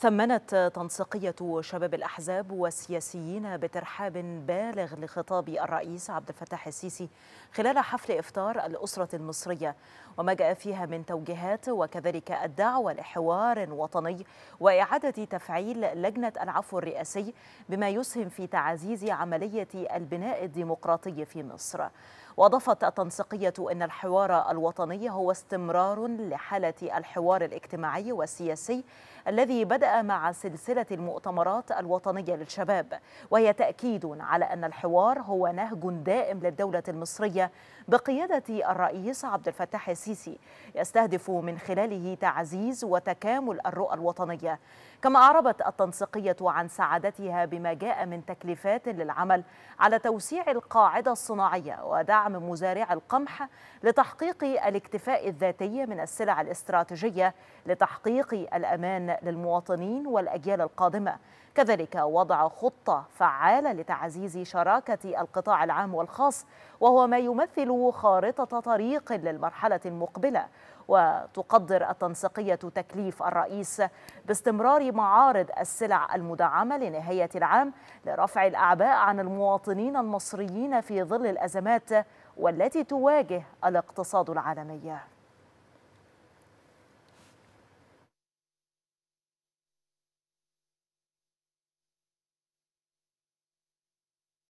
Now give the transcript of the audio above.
ثمنت تنسيقية شباب الأحزاب والسياسيين بترحاب بالغ لخطاب الرئيس عبد الفتاح السيسي خلال حفل إفطار الأسرة المصرية وما جاء فيها من توجيهات وكذلك الدعوة لحوار وطني وإعادة تفعيل لجنة العفو الرئاسي بما يسهم في تعزيز عملية البناء الديمقراطي في مصر وأضافت التنسيقية أن الحوار الوطني هو استمرار لحالة الحوار الاجتماعي والسياسي الذي بدأ مع سلسلة المؤتمرات الوطنية للشباب وهي تأكيد على أن الحوار هو نهج دائم للدولة المصرية بقيادة الرئيس عبد الفتاح السيسي يستهدف من خلاله تعزيز وتكامل الرؤى الوطنية كما أعربت التنسيقية عن سعادتها بما جاء من تكليفات للعمل على توسيع القاعدة الصناعية ودعم دعم مزارع القمح لتحقيق الاكتفاء الذاتي من السلع الاستراتيجية لتحقيق الأمان للمواطنين والأجيال القادمة كذلك وضع خطة فعالة لتعزيز شراكة القطاع العام والخاص وهو ما يمثل خارطة طريق للمرحلة المقبلة وتقدر التنسيقية تكليف الرئيس باستمرار معارض السلع المدعمة لنهاية العام لرفع الأعباء عن المواطنين المصريين في ظل الأزمات والتي تواجه الاقتصاد العالمي